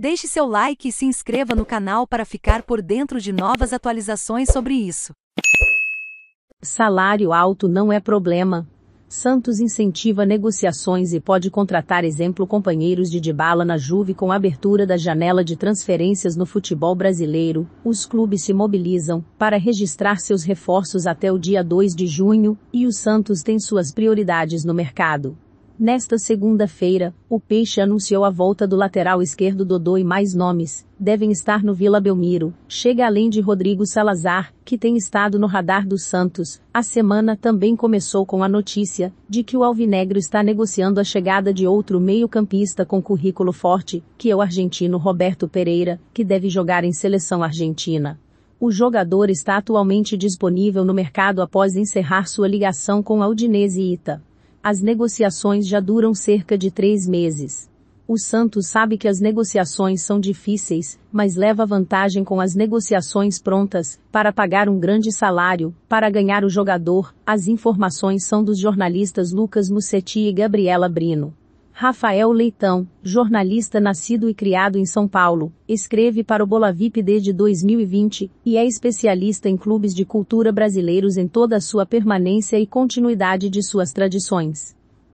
Deixe seu like e se inscreva no canal para ficar por dentro de novas atualizações sobre isso. Salário alto não é problema. Santos incentiva negociações e pode contratar exemplo companheiros de Dybala na Juve com a abertura da janela de transferências no futebol brasileiro. Os clubes se mobilizam para registrar seus reforços até o dia 2 de junho e o Santos tem suas prioridades no mercado. Nesta segunda-feira, o Peixe anunciou a volta do lateral esquerdo Dodô e mais nomes, devem estar no Vila Belmiro, chega além de Rodrigo Salazar, que tem estado no radar do Santos. A semana também começou com a notícia de que o Alvinegro está negociando a chegada de outro meio-campista com currículo forte, que é o argentino Roberto Pereira, que deve jogar em seleção argentina. O jogador está atualmente disponível no mercado após encerrar sua ligação com a Udinese Ita. As negociações já duram cerca de três meses. O Santos sabe que as negociações são difíceis, mas leva vantagem com as negociações prontas, para pagar um grande salário, para ganhar o jogador. As informações são dos jornalistas Lucas Musetti e Gabriela Brino. Rafael Leitão, jornalista nascido e criado em São Paulo, escreve para o Bolavip desde 2020 e é especialista em clubes de cultura brasileiros em toda a sua permanência e continuidade de suas tradições.